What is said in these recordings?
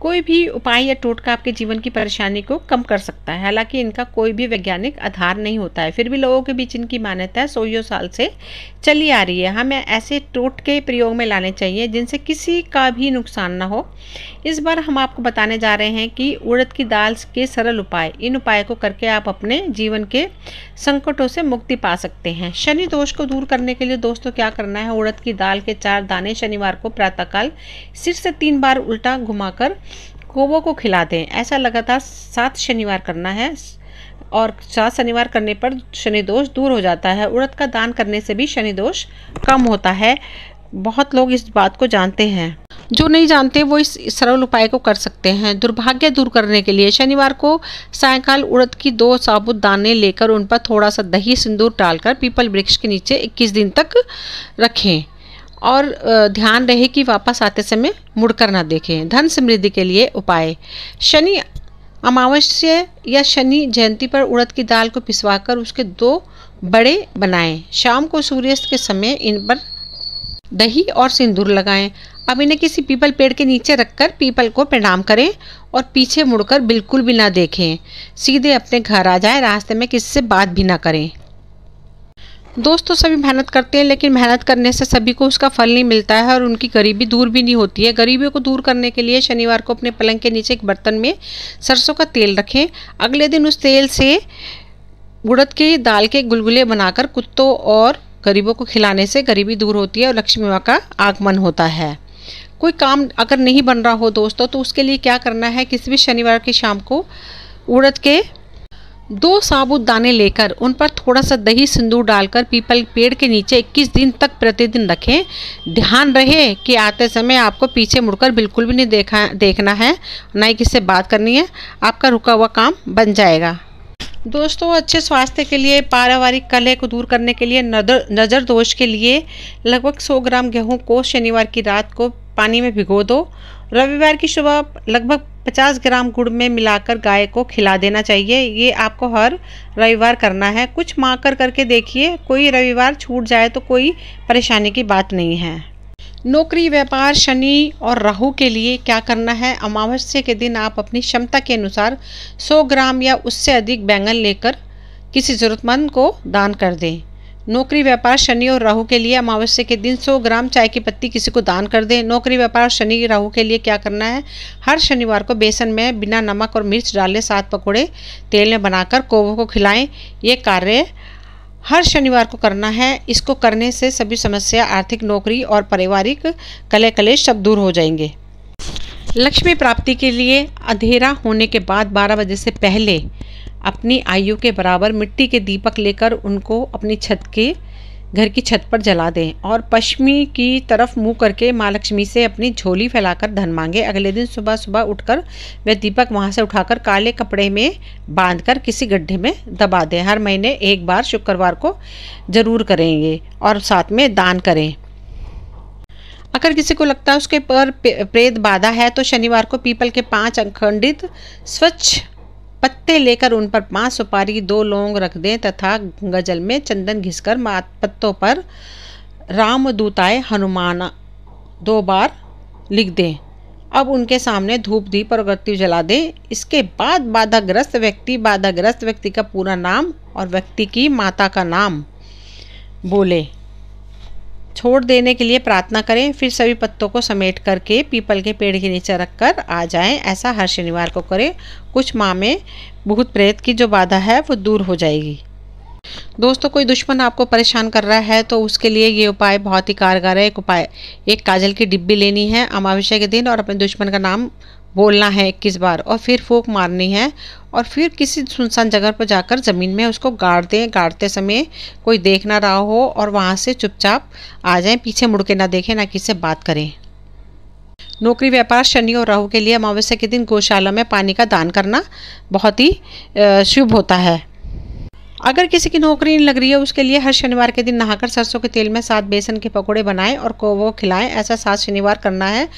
कोई भी उपाय या टोटका आपके जीवन की परेशानी को कम कर सकता है हालांकि इनका कोई भी वैज्ञानिक आधार नहीं होता है फिर भी लोगों के बीच इनकी मान्यता यो साल से चली आ रही है हमें हाँ, ऐसे टोटके प्रयोग में लाने चाहिए जिनसे किसी का भी नुकसान ना हो इस बार हम आपको बताने जा रहे हैं कि उड़द की दाल के सरल उपाय इन उपाय को करके आप अपने जीवन के संकटों से मुक्ति पा सकते हैं शनि दोष को दूर करने के लिए दोस्तों क्या करना है उड़द की दाल के चार दाने शनिवार को प्रातःकाल सिर से तीन बार उल्टा घुमाकर गोवों को खिलाते हैं ऐसा लगातार सात शनिवार करना है और सात शनिवार करने पर शनि दोष दूर हो जाता है उड़द का दान करने से भी शनि दोष कम होता है बहुत लोग इस बात को जानते हैं जो नहीं जानते वो इस सरल उपाय को कर सकते हैं दुर्भाग्य दूर करने के लिए शनिवार को सायकाल उड़द की दो साबुत दाने लेकर उन पर थोड़ा सा दही सिंदूर डालकर पीपल वृक्ष के नीचे 21 दिन तक रखें और ध्यान रहे कि वापस आते समय मुड़कर ना देखें धन समृद्धि के लिए उपाय शनि अमावस्या या शनि जयंती पर उड़द की दाल को पिसवाकर उसके दो बड़े बनाएं शाम को सूर्यास्त के समय इन पर दही और सिंदूर लगाएं अब इन्हें किसी पीपल पेड़ के नीचे रखकर पीपल को प्रणाम करें और पीछे मुड़कर बिल्कुल भी ना देखें सीधे अपने घर आ जाएं रास्ते में किसी से बात भी ना करें दोस्तों तो सभी मेहनत करते हैं लेकिन मेहनत करने से सभी को उसका फल नहीं मिलता है और उनकी गरीबी दूर भी नहीं होती है गरीबियों को दूर करने के लिए शनिवार को अपने पलंग के नीचे एक बर्तन में सरसों का तेल रखें अगले दिन उस तेल से उड़द के दाल के गुलगुले बनाकर कुत्तों और गरीबों को खिलाने से गरीबी दूर होती है और लक्ष्मी माँ का आगमन होता है कोई काम अगर नहीं बन रहा हो दोस्तों तो उसके लिए क्या करना है किसी भी शनिवार की शाम को उड़द के दो साबुत दाने लेकर उन पर थोड़ा सा दही सिंदूर डालकर पीपल पेड़ के नीचे 21 दिन तक प्रतिदिन रखें ध्यान रहे कि आते समय आपको पीछे मुड़कर बिल्कुल भी नहीं देखा देखना है ना ही किससे बात करनी है आपका रुका हुआ काम बन जाएगा दोस्तों अच्छे स्वास्थ्य के लिए पारिवारिक कलह को दूर करने के लिए नजर नज़र दोष के लिए लगभग 100 ग्राम गेहूं को शनिवार की रात को पानी में भिगो दो रविवार की सुबह लगभग 50 ग्राम गुड़ में मिलाकर गाय को खिला देना चाहिए ये आपको हर रविवार करना है कुछ माँ कर करके देखिए कोई रविवार छूट जाए तो कोई परेशानी की बात नहीं है नौकरी व्यापार शनि और राहु के लिए क्या करना है अमावस्या के दिन आप अपनी क्षमता के अनुसार 100 ग्राम या उससे अधिक बैंगन लेकर किसी ज़रूरतमंद को दान कर दें नौकरी व्यापार शनि और राहु के लिए अमावस्या के दिन 100 ग्राम चाय की पत्ती किसी को दान कर दें नौकरी व्यापार शनि राहु के लिए क्या करना है हर शनिवार को बेसन में बिना नमक और मिर्च डाले सात पकौड़े तेल में बनाकर कोवों को खिलाएं ये कार्य हर शनिवार को करना है इसको करने से सभी समस्या आर्थिक नौकरी और पारिवारिक कले कलेश सब दूर हो जाएंगे लक्ष्मी प्राप्ति के लिए अंधेरा होने के बाद बारह बजे से पहले अपनी आयु के बराबर मिट्टी के दीपक लेकर उनको अपनी छत के घर की छत पर जला दें और पश्चिमी की तरफ मुंह करके माँ लक्ष्मी से अपनी झोली फैलाकर धन मांगे अगले दिन सुबह सुबह उठकर वह दीपक वहाँ से उठाकर काले कपड़े में बांधकर किसी गड्ढे में दबा दें हर महीने एक बार शुक्रवार को ज़रूर करेंगे और साथ में दान करें अगर किसी को लगता है उसके पर प्रेत बाधा है तो शनिवार को पीपल के पांच अखंडित स्वच्छ पत्ते लेकर उन पर पांच सुपारी दो लौंग रख दें तथा गंगा जल में चंदन घिसकर मात पत्तों पर रामदूताए हनुमान दो बार लिख दें अब उनके सामने धूप दीप और अगरबत्ती जला दें इसके बाद बाधाग्रस्त व्यक्ति बाधाग्रस्त व्यक्ति का पूरा नाम और व्यक्ति की माता का नाम बोले छोड़ देने के लिए प्रार्थना करें फिर सभी पत्तों को समेट करके पीपल के पेड़ के नीचे रख कर आ जाएं ऐसा हर शनिवार को करें कुछ माह में भूत प्रेत की जो बाधा है वो दूर हो जाएगी दोस्तों कोई दुश्मन आपको परेशान कर रहा है तो उसके लिए ये उपाय बहुत ही कारगर है एक उपाय एक काजल की डिब्बी लेनी है अमावस्या के दिन और अपने दुश्मन का नाम बोलना है इक्कीस बार और फिर फूक मारनी है और फिर किसी सुनसान जगह पर जाकर ज़मीन में उसको गाड़ दें गाड़ते समय कोई देख ना रहा हो और वहाँ से चुपचाप आ जाएं पीछे मुड़ के ना देखें ना किसी से बात करें नौकरी व्यापार शनि और राहु के लिए अमावस्या के दिन गौशाला में पानी का दान करना बहुत ही शुभ होता है अगर किसी की नौकरी नहीं लग रही है उसके लिए हर शनिवार के दिन नहाकर सरसों के तेल में सात बेसन के पकौड़े बनाएं और को वो खिलाएं ऐसा सात शनिवार करना है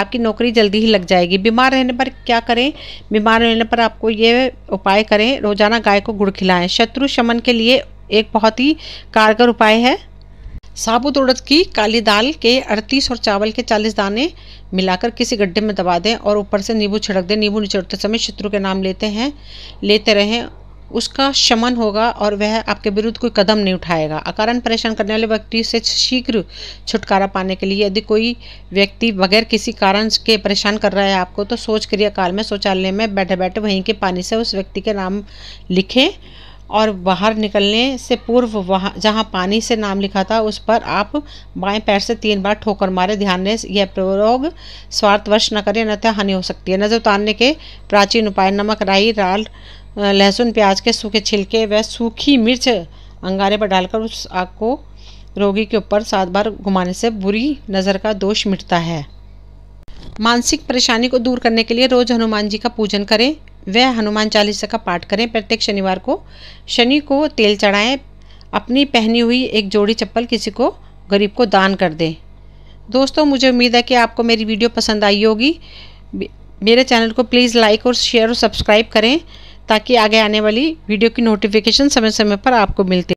आपकी नौकरी जल्दी ही लग जाएगी बीमार रहने पर क्या करें बीमार रहने पर आपको ये उपाय करें रोजाना गाय को गुड़ खिलाएं शत्रु शमन के लिए एक बहुत ही कारगर उपाय है साबुत उड़द की काली दाल के 38 और चावल के 40 दाने मिलाकर किसी गड्ढे में दबा दें और ऊपर से नींबू छिड़क दें नींबू निचोड़ते समय शत्रु के नाम लेते हैं लेते रहें उसका शमन होगा और वह आपके विरुद्ध कोई कदम नहीं उठाएगा अकारण परेशान करने वाले व्यक्ति से शीघ्र छुटकारा पाने के लिए यदि कोई व्यक्ति बगैर किसी कारण के परेशान कर रहा है आपको तो सोच क्रियाकाल में शौचालय में बैठे बैठे वहीं के पानी से उस व्यक्ति के नाम लिखें और बाहर निकलने से पूर्व वहाँ जहाँ पानी से नाम लिखा था उस पर आप बाएं पैर से तीन बार ठोकर मारे ध्यान दें यह प्रयोग स्वार्थवश न करें अन्यथा हानि हो सकती है नजर उतारने के प्राचीन उपाय नमक राई राल लहसुन प्याज के सूखे छिलके व सूखी मिर्च अंगारे पर डालकर उस आग को रोगी के ऊपर सात बार घुमाने से बुरी नज़र का दोष मिटता है मानसिक परेशानी को दूर करने के लिए रोज़ हनुमान जी का पूजन करें वह हनुमान चालीसा का पाठ करें प्रत्येक शनिवार को शनि को तेल चढ़ाएं अपनी पहनी हुई एक जोड़ी चप्पल किसी को गरीब को दान कर दें दोस्तों मुझे उम्मीद है कि आपको मेरी वीडियो पसंद आई होगी मेरे चैनल को प्लीज़ लाइक और शेयर और सब्सक्राइब करें ताकि आगे आने वाली वीडियो की नोटिफिकेशन समय समय पर आपको मिलती